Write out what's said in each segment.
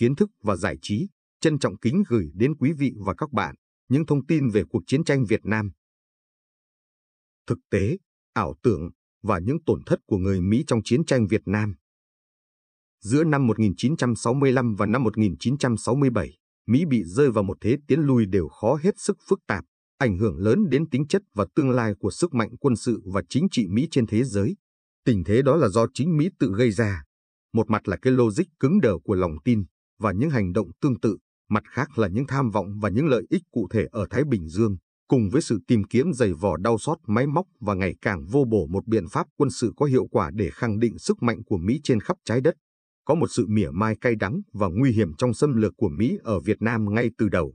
kiến thức và giải trí, trân trọng kính gửi đến quý vị và các bạn những thông tin về cuộc chiến tranh Việt Nam. Thực tế, ảo tưởng và những tổn thất của người Mỹ trong chiến tranh Việt Nam. Giữa năm 1965 và năm 1967, Mỹ bị rơi vào một thế tiến lui đều khó hết sức phức tạp, ảnh hưởng lớn đến tính chất và tương lai của sức mạnh quân sự và chính trị Mỹ trên thế giới. Tình thế đó là do chính Mỹ tự gây ra. Một mặt là cái logic cứng đờ của lòng tin, và những hành động tương tự, mặt khác là những tham vọng và những lợi ích cụ thể ở Thái Bình Dương, cùng với sự tìm kiếm dày vò đau xót máy móc và ngày càng vô bổ một biện pháp quân sự có hiệu quả để khẳng định sức mạnh của Mỹ trên khắp trái đất. Có một sự mỉa mai cay đắng và nguy hiểm trong xâm lược của Mỹ ở Việt Nam ngay từ đầu.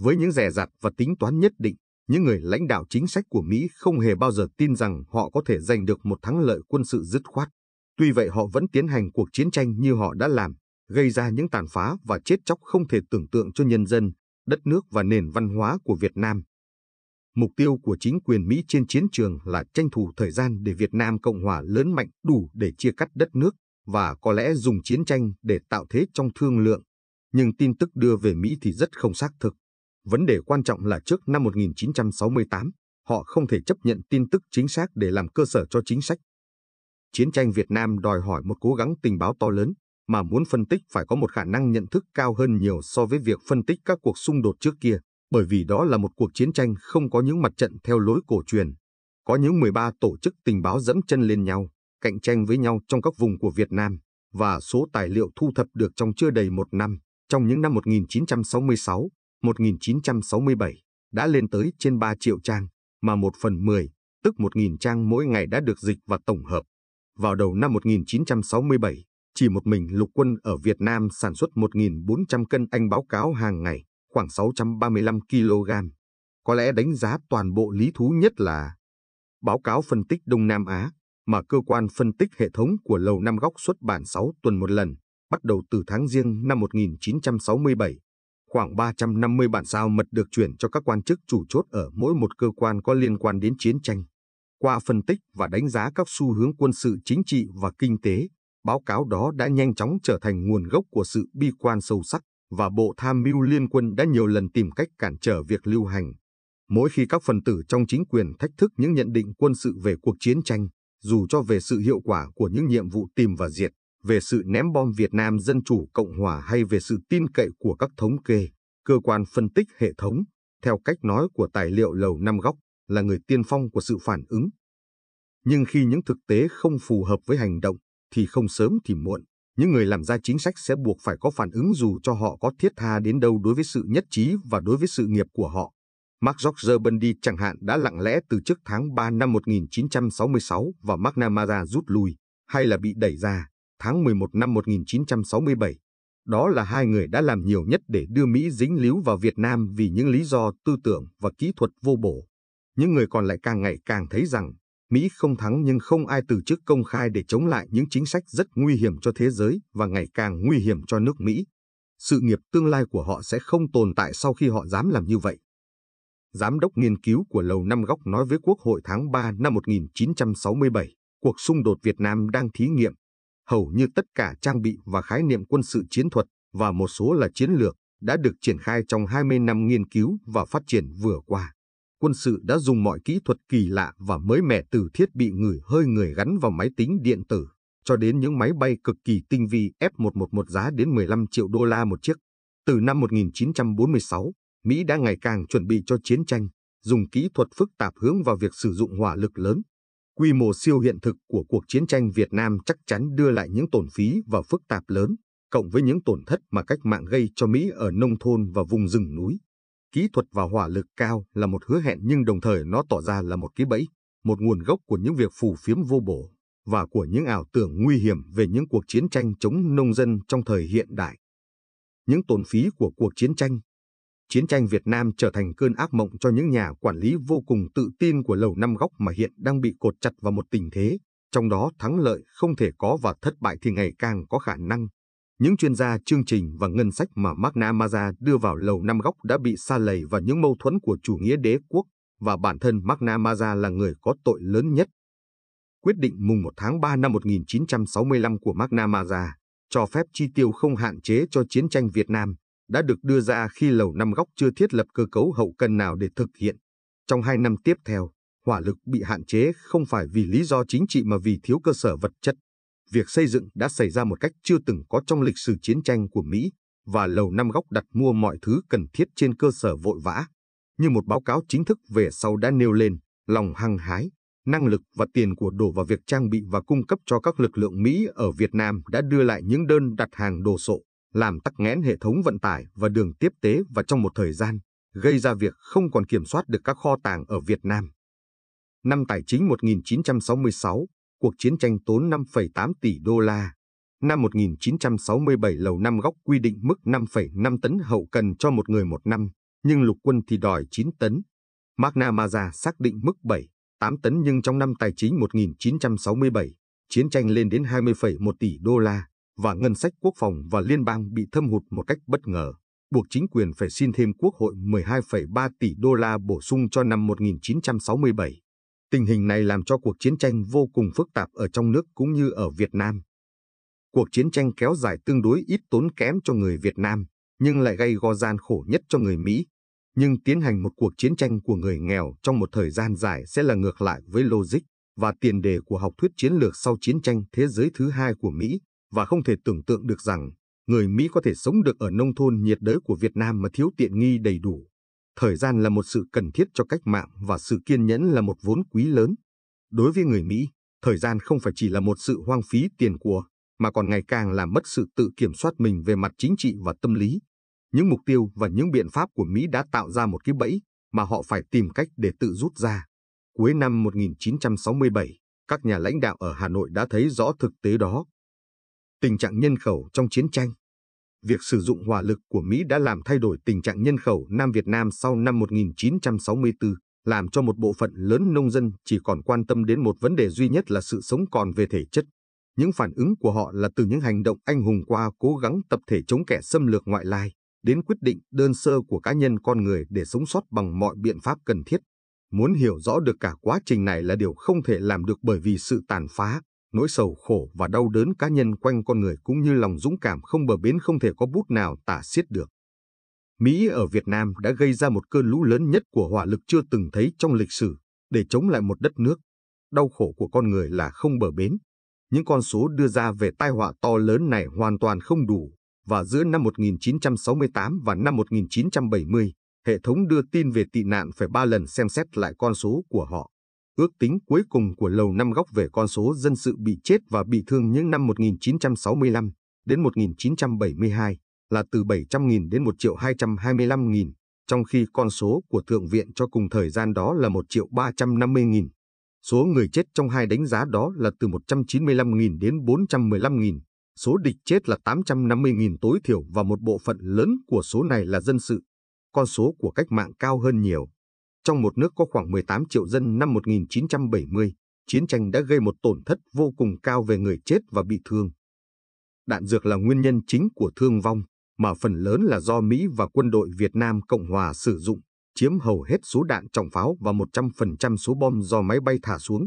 Với những rẻ rặt và tính toán nhất định, những người lãnh đạo chính sách của Mỹ không hề bao giờ tin rằng họ có thể giành được một thắng lợi quân sự dứt khoát. Tuy vậy họ vẫn tiến hành cuộc chiến tranh như họ đã làm, gây ra những tàn phá và chết chóc không thể tưởng tượng cho nhân dân, đất nước và nền văn hóa của Việt Nam. Mục tiêu của chính quyền Mỹ trên chiến trường là tranh thủ thời gian để Việt Nam Cộng Hòa lớn mạnh đủ để chia cắt đất nước và có lẽ dùng chiến tranh để tạo thế trong thương lượng. Nhưng tin tức đưa về Mỹ thì rất không xác thực. Vấn đề quan trọng là trước năm 1968, họ không thể chấp nhận tin tức chính xác để làm cơ sở cho chính sách. Chiến tranh Việt Nam đòi hỏi một cố gắng tình báo to lớn, mà muốn phân tích phải có một khả năng nhận thức cao hơn nhiều so với việc phân tích các cuộc xung đột trước kia, bởi vì đó là một cuộc chiến tranh không có những mặt trận theo lối cổ truyền. Có những 13 tổ chức tình báo dẫm chân lên nhau, cạnh tranh với nhau trong các vùng của Việt Nam, và số tài liệu thu thập được trong chưa đầy một năm, trong những năm 1966, 1967, đã lên tới trên 3 triệu trang, mà một phần 10, tức 1.000 trang mỗi ngày đã được dịch và tổng hợp. Vào đầu năm 1967, chỉ một mình lục quân ở Việt Nam sản xuất 1.400 cân anh báo cáo hàng ngày, khoảng 635 kg. Có lẽ đánh giá toàn bộ lý thú nhất là báo cáo phân tích Đông Nam Á mà cơ quan phân tích hệ thống của Lầu Năm Góc xuất bản 6 tuần một lần, bắt đầu từ tháng riêng năm 1967. Khoảng 350 bản sao mật được chuyển cho các quan chức chủ chốt ở mỗi một cơ quan có liên quan đến chiến tranh. Qua phân tích và đánh giá các xu hướng quân sự chính trị và kinh tế, báo cáo đó đã nhanh chóng trở thành nguồn gốc của sự bi quan sâu sắc và Bộ Tham mưu Liên quân đã nhiều lần tìm cách cản trở việc lưu hành. Mỗi khi các phần tử trong chính quyền thách thức những nhận định quân sự về cuộc chiến tranh, dù cho về sự hiệu quả của những nhiệm vụ tìm và diệt, về sự ném bom Việt Nam Dân Chủ Cộng Hòa hay về sự tin cậy của các thống kê, cơ quan phân tích hệ thống, theo cách nói của tài liệu Lầu Năm Góc, là người tiên phong của sự phản ứng. Nhưng khi những thực tế không phù hợp với hành động, thì không sớm thì muộn, những người làm ra chính sách sẽ buộc phải có phản ứng dù cho họ có thiết tha đến đâu đối với sự nhất trí và đối với sự nghiệp của họ. Mark Bundy chẳng hạn đã lặng lẽ từ trước tháng 3 năm 1966 và McNamara rút lui, hay là bị đẩy ra tháng 11 năm 1967. Đó là hai người đã làm nhiều nhất để đưa Mỹ dính líu vào Việt Nam vì những lý do tư tưởng và kỹ thuật vô bổ. Những người còn lại càng ngày càng thấy rằng Mỹ không thắng nhưng không ai từ chức công khai để chống lại những chính sách rất nguy hiểm cho thế giới và ngày càng nguy hiểm cho nước Mỹ. Sự nghiệp tương lai của họ sẽ không tồn tại sau khi họ dám làm như vậy. Giám đốc nghiên cứu của Lầu Năm Góc nói với Quốc hội tháng 3 năm 1967, cuộc xung đột Việt Nam đang thí nghiệm. Hầu như tất cả trang bị và khái niệm quân sự chiến thuật và một số là chiến lược đã được triển khai trong 20 năm nghiên cứu và phát triển vừa qua quân sự đã dùng mọi kỹ thuật kỳ lạ và mới mẻ từ thiết bị người hơi người gắn vào máy tính điện tử, cho đến những máy bay cực kỳ tinh vi F-111 giá đến 15 triệu đô la một chiếc. Từ năm 1946, Mỹ đã ngày càng chuẩn bị cho chiến tranh, dùng kỹ thuật phức tạp hướng vào việc sử dụng hỏa lực lớn. Quy mô siêu hiện thực của cuộc chiến tranh Việt Nam chắc chắn đưa lại những tổn phí và phức tạp lớn, cộng với những tổn thất mà cách mạng gây cho Mỹ ở nông thôn và vùng rừng núi. Kỹ thuật và hỏa lực cao là một hứa hẹn nhưng đồng thời nó tỏ ra là một cái bẫy, một nguồn gốc của những việc phù phiếm vô bổ và của những ảo tưởng nguy hiểm về những cuộc chiến tranh chống nông dân trong thời hiện đại. Những tổn phí của cuộc chiến tranh Chiến tranh Việt Nam trở thành cơn ác mộng cho những nhà quản lý vô cùng tự tin của lầu năm góc mà hiện đang bị cột chặt vào một tình thế, trong đó thắng lợi không thể có và thất bại thì ngày càng có khả năng những chuyên gia chương trình và ngân sách mà Magna đưa vào lầu năm góc đã bị xa lầy vào những mâu thuẫn của chủ nghĩa đế quốc và bản thân Magna là người có tội lớn nhất. Quyết định mùng 1 tháng 3 năm 1965 của Magna cho phép chi tiêu không hạn chế cho chiến tranh Việt Nam đã được đưa ra khi lầu năm góc chưa thiết lập cơ cấu hậu cần nào để thực hiện. Trong hai năm tiếp theo, hỏa lực bị hạn chế không phải vì lý do chính trị mà vì thiếu cơ sở vật chất việc xây dựng đã xảy ra một cách chưa từng có trong lịch sử chiến tranh của Mỹ và Lầu Năm Góc đặt mua mọi thứ cần thiết trên cơ sở vội vã. Như một báo cáo chính thức về sau đã nêu lên, lòng hăng hái, năng lực và tiền của đổ vào việc trang bị và cung cấp cho các lực lượng Mỹ ở Việt Nam đã đưa lại những đơn đặt hàng đồ sộ, làm tắc nghẽn hệ thống vận tải và đường tiếp tế và trong một thời gian, gây ra việc không còn kiểm soát được các kho tàng ở Việt Nam. Năm tài chính 1966, cuộc chiến tranh tốn 5,8 tỷ đô la. Năm 1967 Lầu Năm Góc quy định mức 5,5 tấn hậu cần cho một người một năm, nhưng lục quân thì đòi 9 tấn. McNamara xác định mức 7, 8 tấn nhưng trong năm tài chính 1967, chiến tranh lên đến 20,1 tỷ đô la và ngân sách quốc phòng và liên bang bị thâm hụt một cách bất ngờ, buộc chính quyền phải xin thêm quốc hội 12,3 tỷ đô la bổ sung cho năm 1967. Tình hình này làm cho cuộc chiến tranh vô cùng phức tạp ở trong nước cũng như ở Việt Nam. Cuộc chiến tranh kéo dài tương đối ít tốn kém cho người Việt Nam, nhưng lại gây go gian khổ nhất cho người Mỹ. Nhưng tiến hành một cuộc chiến tranh của người nghèo trong một thời gian dài sẽ là ngược lại với logic và tiền đề của học thuyết chiến lược sau chiến tranh thế giới thứ hai của Mỹ và không thể tưởng tượng được rằng người Mỹ có thể sống được ở nông thôn nhiệt đới của Việt Nam mà thiếu tiện nghi đầy đủ. Thời gian là một sự cần thiết cho cách mạng và sự kiên nhẫn là một vốn quý lớn. Đối với người Mỹ, thời gian không phải chỉ là một sự hoang phí tiền của, mà còn ngày càng làm mất sự tự kiểm soát mình về mặt chính trị và tâm lý. Những mục tiêu và những biện pháp của Mỹ đã tạo ra một cái bẫy mà họ phải tìm cách để tự rút ra. Cuối năm 1967, các nhà lãnh đạo ở Hà Nội đã thấy rõ thực tế đó. Tình trạng nhân khẩu trong chiến tranh, việc sử dụng hỏa lực của Mỹ đã làm thay đổi tình trạng nhân khẩu Nam Việt Nam sau năm 1964, làm cho một bộ phận lớn nông dân chỉ còn quan tâm đến một vấn đề duy nhất là sự sống còn về thể chất. Những phản ứng của họ là từ những hành động anh hùng qua cố gắng tập thể chống kẻ xâm lược ngoại lai, đến quyết định đơn sơ của cá nhân con người để sống sót bằng mọi biện pháp cần thiết. Muốn hiểu rõ được cả quá trình này là điều không thể làm được bởi vì sự tàn phá, nỗi sầu khổ và đau đớn cá nhân quanh con người cũng như lòng dũng cảm không bờ bến không thể có bút nào tả xiết được. Mỹ ở Việt Nam đã gây ra một cơn lũ lớn nhất của hỏa lực chưa từng thấy trong lịch sử để chống lại một đất nước. Đau khổ của con người là không bờ bến. Những con số đưa ra về tai họa to lớn này hoàn toàn không đủ và giữa năm 1968 và năm 1970, hệ thống đưa tin về tị nạn phải ba lần xem xét lại con số của họ. Ước tính cuối cùng của Lầu Năm Góc về con số dân sự bị chết và bị thương những năm 1965 đến 1972 là từ 700.000 đến 1 triệu 225.000, trong khi con số của Thượng viện cho cùng thời gian đó là 1 triệu 350.000. Số người chết trong hai đánh giá đó là từ 195.000 đến 415.000. Số địch chết là 850.000 tối thiểu và một bộ phận lớn của số này là dân sự. Con số của cách mạng cao hơn nhiều. Trong một nước có khoảng 18 triệu dân năm 1970, chiến tranh đã gây một tổn thất vô cùng cao về người chết và bị thương. Đạn dược là nguyên nhân chính của thương vong, mà phần lớn là do Mỹ và quân đội Việt Nam Cộng Hòa sử dụng, chiếm hầu hết số đạn trọng pháo và 100% số bom do máy bay thả xuống.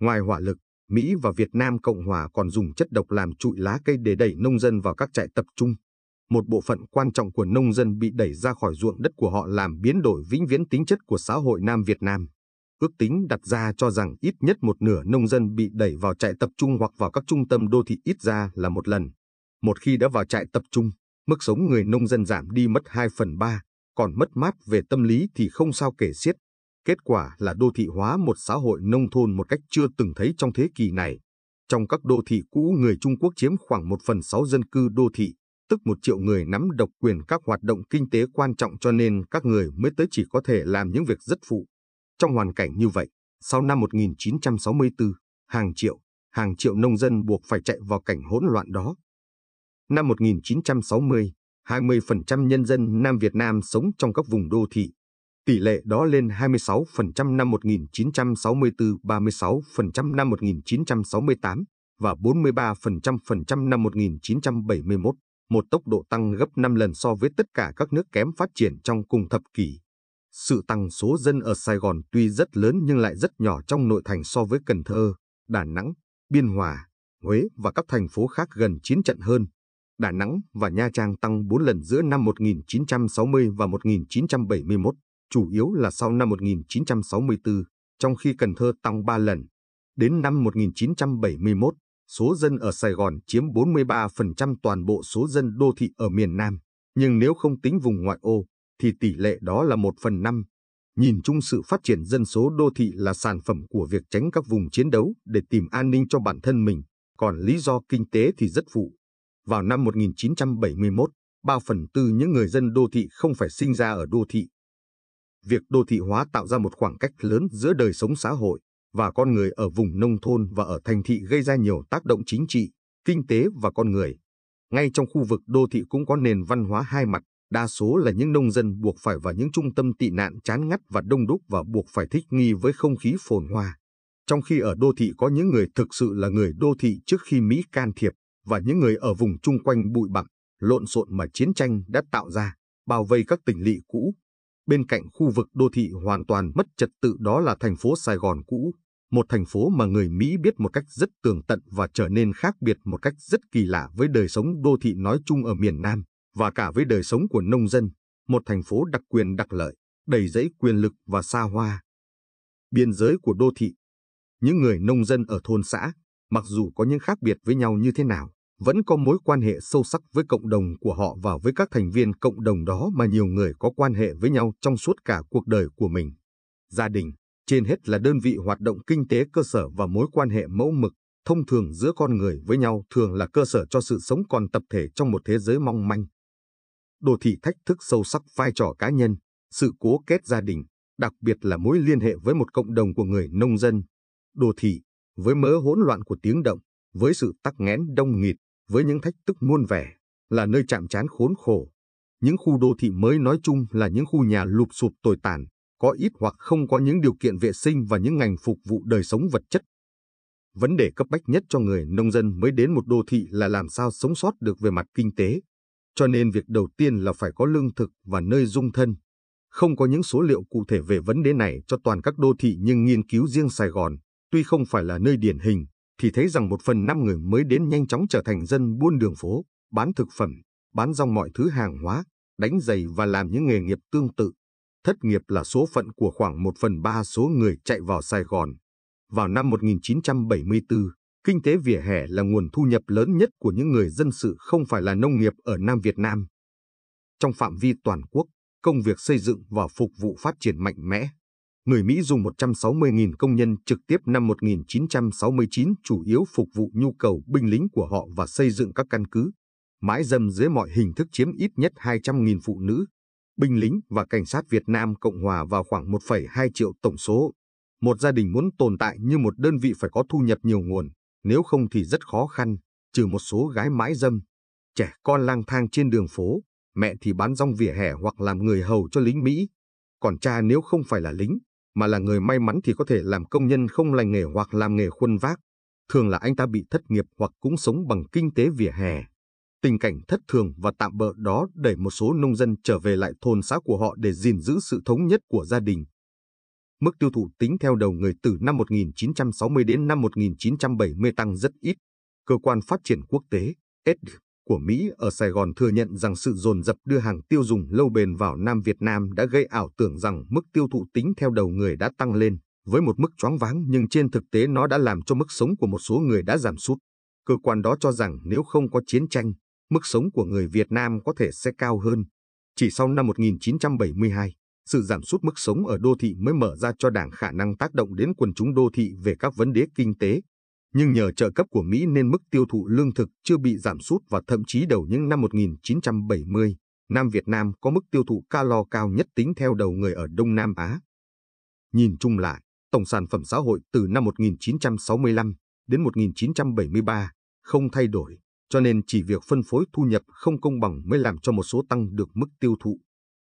Ngoài hỏa lực, Mỹ và Việt Nam Cộng Hòa còn dùng chất độc làm trụi lá cây để đẩy nông dân vào các trại tập trung, một bộ phận quan trọng của nông dân bị đẩy ra khỏi ruộng đất của họ làm biến đổi vĩnh viễn tính chất của xã hội Nam Việt Nam. Ước tính đặt ra cho rằng ít nhất một nửa nông dân bị đẩy vào trại tập trung hoặc vào các trung tâm đô thị ít ra là một lần. Một khi đã vào trại tập trung, mức sống người nông dân giảm đi mất 2 phần 3, còn mất mát về tâm lý thì không sao kể xiết. Kết quả là đô thị hóa một xã hội nông thôn một cách chưa từng thấy trong thế kỷ này. Trong các đô thị cũ người Trung Quốc chiếm khoảng 1 phần 6 dân cư đô thị, tức một triệu người nắm độc quyền các hoạt động kinh tế quan trọng cho nên các người mới tới chỉ có thể làm những việc rất phụ. Trong hoàn cảnh như vậy, sau năm 1964, hàng triệu, hàng triệu nông dân buộc phải chạy vào cảnh hỗn loạn đó. Năm 1960, 20% nhân dân Nam Việt Nam sống trong các vùng đô thị. Tỷ lệ đó lên 26% năm 1964, 36% năm 1968 và 43% năm 1971 một tốc độ tăng gấp 5 lần so với tất cả các nước kém phát triển trong cùng thập kỷ. Sự tăng số dân ở Sài Gòn tuy rất lớn nhưng lại rất nhỏ trong nội thành so với Cần Thơ, Đà Nẵng, Biên Hòa, Huế và các thành phố khác gần 9 trận hơn. Đà Nẵng và Nha Trang tăng 4 lần giữa năm 1960 và 1971, chủ yếu là sau năm 1964, trong khi Cần Thơ tăng 3 lần. Đến năm 1971, số dân ở Sài Gòn chiếm 43% toàn bộ số dân đô thị ở miền Nam, nhưng nếu không tính vùng ngoại ô, thì tỷ lệ đó là 1 phần 5. Nhìn chung sự phát triển dân số đô thị là sản phẩm của việc tránh các vùng chiến đấu để tìm an ninh cho bản thân mình, còn lý do kinh tế thì rất phụ. Vào năm 1971, 3 phần tư những người dân đô thị không phải sinh ra ở đô thị. Việc đô thị hóa tạo ra một khoảng cách lớn giữa đời sống xã hội, và con người ở vùng nông thôn và ở thành thị gây ra nhiều tác động chính trị, kinh tế và con người. Ngay trong khu vực đô thị cũng có nền văn hóa hai mặt, đa số là những nông dân buộc phải vào những trung tâm tị nạn chán ngắt và đông đúc và buộc phải thích nghi với không khí phồn hoa. Trong khi ở đô thị có những người thực sự là người đô thị trước khi Mỹ can thiệp và những người ở vùng chung quanh bụi bặm, lộn xộn mà chiến tranh đã tạo ra, bao vây các tỉnh lỵ cũ. Bên cạnh khu vực đô thị hoàn toàn mất trật tự đó là thành phố Sài Gòn cũ, một thành phố mà người Mỹ biết một cách rất tường tận và trở nên khác biệt một cách rất kỳ lạ với đời sống đô thị nói chung ở miền Nam và cả với đời sống của nông dân, một thành phố đặc quyền đặc lợi, đầy dẫy quyền lực và xa hoa. Biên giới của đô thị Những người nông dân ở thôn xã, mặc dù có những khác biệt với nhau như thế nào, vẫn có mối quan hệ sâu sắc với cộng đồng của họ và với các thành viên cộng đồng đó mà nhiều người có quan hệ với nhau trong suốt cả cuộc đời của mình. Gia đình, trên hết là đơn vị hoạt động kinh tế cơ sở và mối quan hệ mẫu mực thông thường giữa con người với nhau thường là cơ sở cho sự sống còn tập thể trong một thế giới mong manh. Đồ thị thách thức sâu sắc vai trò cá nhân, sự cố kết gia đình, đặc biệt là mối liên hệ với một cộng đồng của người nông dân. Đồ thị, với mớ hỗn loạn của tiếng động, với sự tắc nghẽn đông nghịt, với những thách thức muôn vẻ, là nơi chạm trán khốn khổ. Những khu đô thị mới nói chung là những khu nhà lụp sụp tồi tàn, có ít hoặc không có những điều kiện vệ sinh và những ngành phục vụ đời sống vật chất. Vấn đề cấp bách nhất cho người nông dân mới đến một đô thị là làm sao sống sót được về mặt kinh tế. Cho nên việc đầu tiên là phải có lương thực và nơi dung thân. Không có những số liệu cụ thể về vấn đề này cho toàn các đô thị nhưng nghiên cứu riêng Sài Gòn, tuy không phải là nơi điển hình, thì thấy rằng một phần năm người mới đến nhanh chóng trở thành dân buôn đường phố, bán thực phẩm, bán rong mọi thứ hàng hóa, đánh giày và làm những nghề nghiệp tương tự thất nghiệp là số phận của khoảng 1 phần 3 số người chạy vào Sài Gòn. Vào năm 1974, kinh tế vỉa hè là nguồn thu nhập lớn nhất của những người dân sự không phải là nông nghiệp ở Nam Việt Nam. Trong phạm vi toàn quốc, công việc xây dựng và phục vụ phát triển mạnh mẽ. Người Mỹ dùng 160.000 công nhân trực tiếp năm 1969 chủ yếu phục vụ nhu cầu binh lính của họ và xây dựng các căn cứ. Mãi dâm dưới mọi hình thức chiếm ít nhất 200.000 phụ nữ, binh lính và cảnh sát Việt Nam Cộng Hòa vào khoảng 1,2 triệu tổng số. Một gia đình muốn tồn tại như một đơn vị phải có thu nhập nhiều nguồn, nếu không thì rất khó khăn, trừ một số gái mãi dâm. Trẻ con lang thang trên đường phố, mẹ thì bán rong vỉa hè hoặc làm người hầu cho lính Mỹ. Còn cha nếu không phải là lính, mà là người may mắn thì có thể làm công nhân không lành nghề hoặc làm nghề khuân vác. Thường là anh ta bị thất nghiệp hoặc cũng sống bằng kinh tế vỉa hè. Tình cảnh thất thường và tạm bỡ đó đẩy một số nông dân trở về lại thôn xã của họ để gìn giữ sự thống nhất của gia đình. Mức tiêu thụ tính theo đầu người từ năm 1960 đến năm 1970 tăng rất ít. Cơ quan Phát triển Quốc tế ED của Mỹ ở Sài Gòn thừa nhận rằng sự dồn dập đưa hàng tiêu dùng lâu bền vào Nam Việt Nam đã gây ảo tưởng rằng mức tiêu thụ tính theo đầu người đã tăng lên, với một mức choáng váng nhưng trên thực tế nó đã làm cho mức sống của một số người đã giảm sút. Cơ quan đó cho rằng nếu không có chiến tranh, mức sống của người Việt Nam có thể sẽ cao hơn. Chỉ sau năm 1972, sự giảm sút mức sống ở đô thị mới mở ra cho Đảng khả năng tác động đến quần chúng đô thị về các vấn đề kinh tế. Nhưng nhờ trợ cấp của Mỹ nên mức tiêu thụ lương thực chưa bị giảm sút và thậm chí đầu những năm 1970, Nam Việt Nam có mức tiêu thụ calo cao nhất tính theo đầu người ở Đông Nam Á. Nhìn chung lại, tổng sản phẩm xã hội từ năm 1965 đến 1973 không thay đổi. Cho nên chỉ việc phân phối thu nhập không công bằng mới làm cho một số tăng được mức tiêu thụ.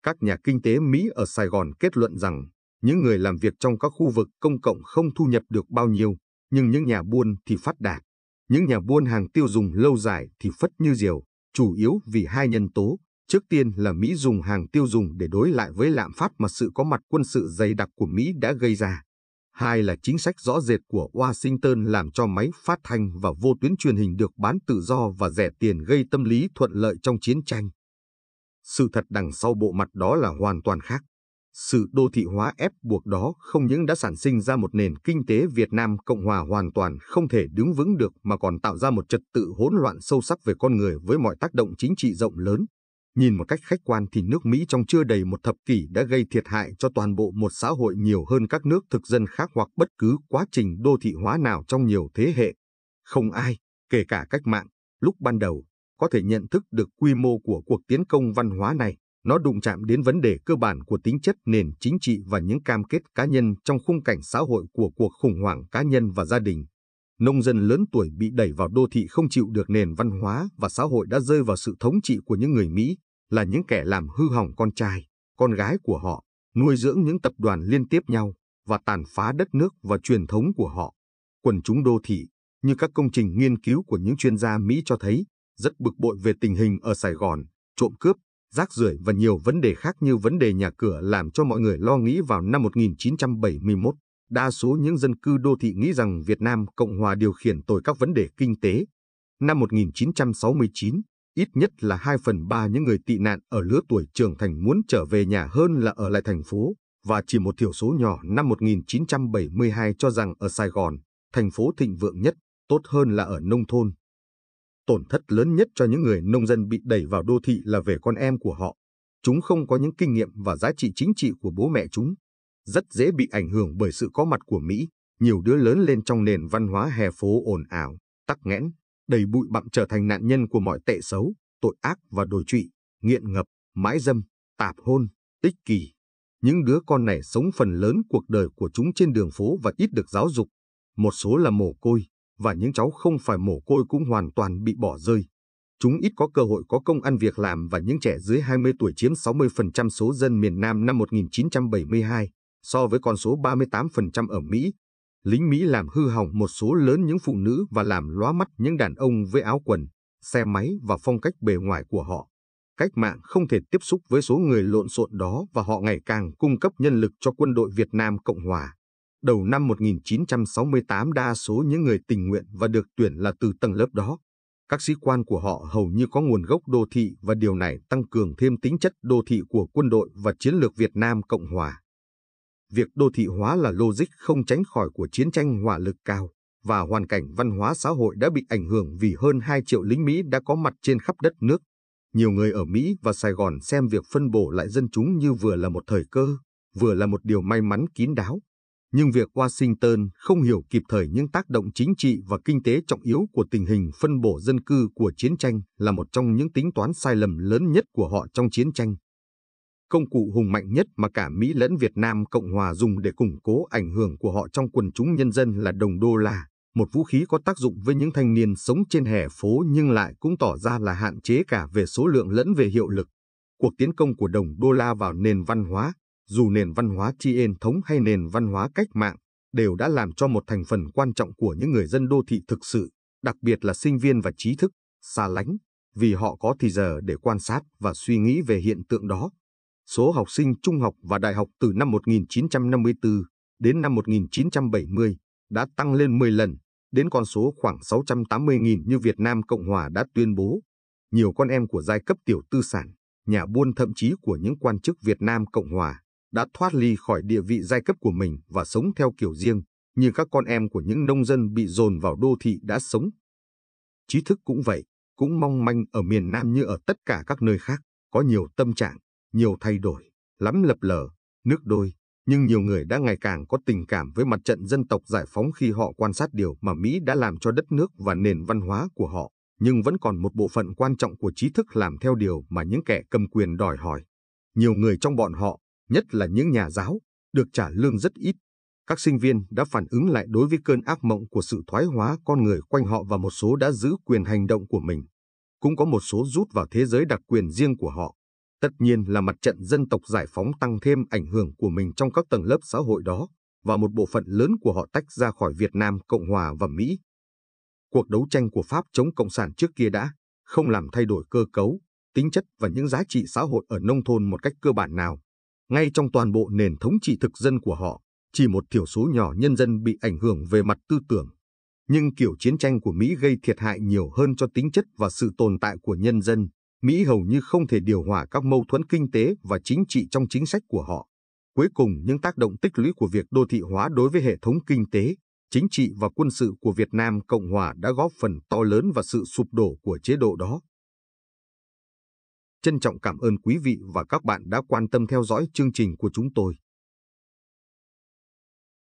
Các nhà kinh tế Mỹ ở Sài Gòn kết luận rằng những người làm việc trong các khu vực công cộng không thu nhập được bao nhiêu, nhưng những nhà buôn thì phát đạt. Những nhà buôn hàng tiêu dùng lâu dài thì phất như diều, chủ yếu vì hai nhân tố. Trước tiên là Mỹ dùng hàng tiêu dùng để đối lại với lạm phát mà sự có mặt quân sự dày đặc của Mỹ đã gây ra. Hai là chính sách rõ rệt của Washington làm cho máy phát thanh và vô tuyến truyền hình được bán tự do và rẻ tiền gây tâm lý thuận lợi trong chiến tranh. Sự thật đằng sau bộ mặt đó là hoàn toàn khác. Sự đô thị hóa ép buộc đó không những đã sản sinh ra một nền kinh tế Việt Nam Cộng Hòa hoàn toàn không thể đứng vững được mà còn tạo ra một trật tự hỗn loạn sâu sắc về con người với mọi tác động chính trị rộng lớn, Nhìn một cách khách quan thì nước Mỹ trong chưa đầy một thập kỷ đã gây thiệt hại cho toàn bộ một xã hội nhiều hơn các nước thực dân khác hoặc bất cứ quá trình đô thị hóa nào trong nhiều thế hệ. Không ai, kể cả cách mạng, lúc ban đầu, có thể nhận thức được quy mô của cuộc tiến công văn hóa này. Nó đụng chạm đến vấn đề cơ bản của tính chất nền chính trị và những cam kết cá nhân trong khung cảnh xã hội của cuộc khủng hoảng cá nhân và gia đình nông dân lớn tuổi bị đẩy vào đô thị không chịu được nền văn hóa và xã hội đã rơi vào sự thống trị của những người Mỹ, là những kẻ làm hư hỏng con trai, con gái của họ, nuôi dưỡng những tập đoàn liên tiếp nhau và tàn phá đất nước và truyền thống của họ. Quần chúng đô thị, như các công trình nghiên cứu của những chuyên gia Mỹ cho thấy, rất bực bội về tình hình ở Sài Gòn, trộm cướp, rác rưởi và nhiều vấn đề khác như vấn đề nhà cửa làm cho mọi người lo nghĩ vào năm 1971. Đa số những dân cư đô thị nghĩ rằng Việt Nam Cộng Hòa điều khiển tồi các vấn đề kinh tế. Năm 1969, ít nhất là 2 phần 3 những người tị nạn ở lứa tuổi trưởng thành muốn trở về nhà hơn là ở lại thành phố, và chỉ một thiểu số nhỏ năm 1972 cho rằng ở Sài Gòn, thành phố thịnh vượng nhất, tốt hơn là ở nông thôn. Tổn thất lớn nhất cho những người nông dân bị đẩy vào đô thị là về con em của họ. Chúng không có những kinh nghiệm và giá trị chính trị của bố mẹ chúng, rất dễ bị ảnh hưởng bởi sự có mặt của Mỹ. Nhiều đứa lớn lên trong nền văn hóa hè phố ồn ào, tắc nghẽn, đầy bụi bặm trở thành nạn nhân của mọi tệ xấu, tội ác và đồi trụy, nghiện ngập, mãi dâm, tạp hôn, ích kỳ Những đứa con này sống phần lớn cuộc đời của chúng trên đường phố và ít được giáo dục. Một số là mồ côi, và những cháu không phải mồ côi cũng hoàn toàn bị bỏ rơi. Chúng ít có cơ hội có công ăn việc làm và những trẻ dưới 20 tuổi chiếm 60% số dân miền Nam năm 1972 so với con số 38% ở Mỹ. Lính Mỹ làm hư hỏng một số lớn những phụ nữ và làm lóa mắt những đàn ông với áo quần, xe máy và phong cách bề ngoài của họ. Cách mạng không thể tiếp xúc với số người lộn xộn đó và họ ngày càng cung cấp nhân lực cho quân đội Việt Nam Cộng Hòa. Đầu năm 1968 đa số những người tình nguyện và được tuyển là từ tầng lớp đó. Các sĩ quan của họ hầu như có nguồn gốc đô thị và điều này tăng cường thêm tính chất đô thị của quân đội và chiến lược Việt Nam Cộng Hòa việc đô thị hóa là logic không tránh khỏi của chiến tranh hỏa lực cao và hoàn cảnh văn hóa xã hội đã bị ảnh hưởng vì hơn 2 triệu lính Mỹ đã có mặt trên khắp đất nước. Nhiều người ở Mỹ và Sài Gòn xem việc phân bổ lại dân chúng như vừa là một thời cơ, vừa là một điều may mắn kín đáo. Nhưng việc Washington không hiểu kịp thời những tác động chính trị và kinh tế trọng yếu của tình hình phân bổ dân cư của chiến tranh là một trong những tính toán sai lầm lớn nhất của họ trong chiến tranh công cụ hùng mạnh nhất mà cả Mỹ lẫn Việt Nam Cộng Hòa dùng để củng cố ảnh hưởng của họ trong quần chúng nhân dân là đồng đô la, một vũ khí có tác dụng với những thanh niên sống trên hè phố nhưng lại cũng tỏ ra là hạn chế cả về số lượng lẫn về hiệu lực. Cuộc tiến công của đồng đô la vào nền văn hóa, dù nền văn hóa tri thống hay nền văn hóa cách mạng, đều đã làm cho một thành phần quan trọng của những người dân đô thị thực sự, đặc biệt là sinh viên và trí thức, xa lánh, vì họ có thì giờ để quan sát và suy nghĩ về hiện tượng đó số học sinh trung học và đại học từ năm 1954 đến năm 1970 đã tăng lên 10 lần, đến con số khoảng 680.000 như Việt Nam Cộng Hòa đã tuyên bố. Nhiều con em của giai cấp tiểu tư sản, nhà buôn thậm chí của những quan chức Việt Nam Cộng Hòa đã thoát ly khỏi địa vị giai cấp của mình và sống theo kiểu riêng, như các con em của những nông dân bị dồn vào đô thị đã sống. Trí thức cũng vậy, cũng mong manh ở miền Nam như ở tất cả các nơi khác, có nhiều tâm trạng, nhiều thay đổi, lắm lập lờ, nước đôi, nhưng nhiều người đã ngày càng có tình cảm với mặt trận dân tộc giải phóng khi họ quan sát điều mà Mỹ đã làm cho đất nước và nền văn hóa của họ, nhưng vẫn còn một bộ phận quan trọng của trí thức làm theo điều mà những kẻ cầm quyền đòi hỏi. Nhiều người trong bọn họ, nhất là những nhà giáo, được trả lương rất ít. Các sinh viên đã phản ứng lại đối với cơn ác mộng của sự thoái hóa con người quanh họ và một số đã giữ quyền hành động của mình. Cũng có một số rút vào thế giới đặc quyền riêng của họ, Tất nhiên là mặt trận dân tộc giải phóng tăng thêm ảnh hưởng của mình trong các tầng lớp xã hội đó, và một bộ phận lớn của họ tách ra khỏi Việt Nam, Cộng Hòa và Mỹ. Cuộc đấu tranh của Pháp chống Cộng sản trước kia đã không làm thay đổi cơ cấu, tính chất và những giá trị xã hội ở nông thôn một cách cơ bản nào. Ngay trong toàn bộ nền thống trị thực dân của họ, chỉ một thiểu số nhỏ nhân dân bị ảnh hưởng về mặt tư tưởng. Nhưng kiểu chiến tranh của Mỹ gây thiệt hại nhiều hơn cho tính chất và sự tồn tại của nhân dân, Mỹ hầu như không thể điều hòa các mâu thuẫn kinh tế và chính trị trong chính sách của họ. Cuối cùng, những tác động tích lũy của việc đô thị hóa đối với hệ thống kinh tế, chính trị và quân sự của Việt Nam Cộng Hòa đã góp phần to lớn vào sự sụp đổ của chế độ đó. Trân trọng cảm ơn quý vị và các bạn đã quan tâm theo dõi chương trình của chúng tôi.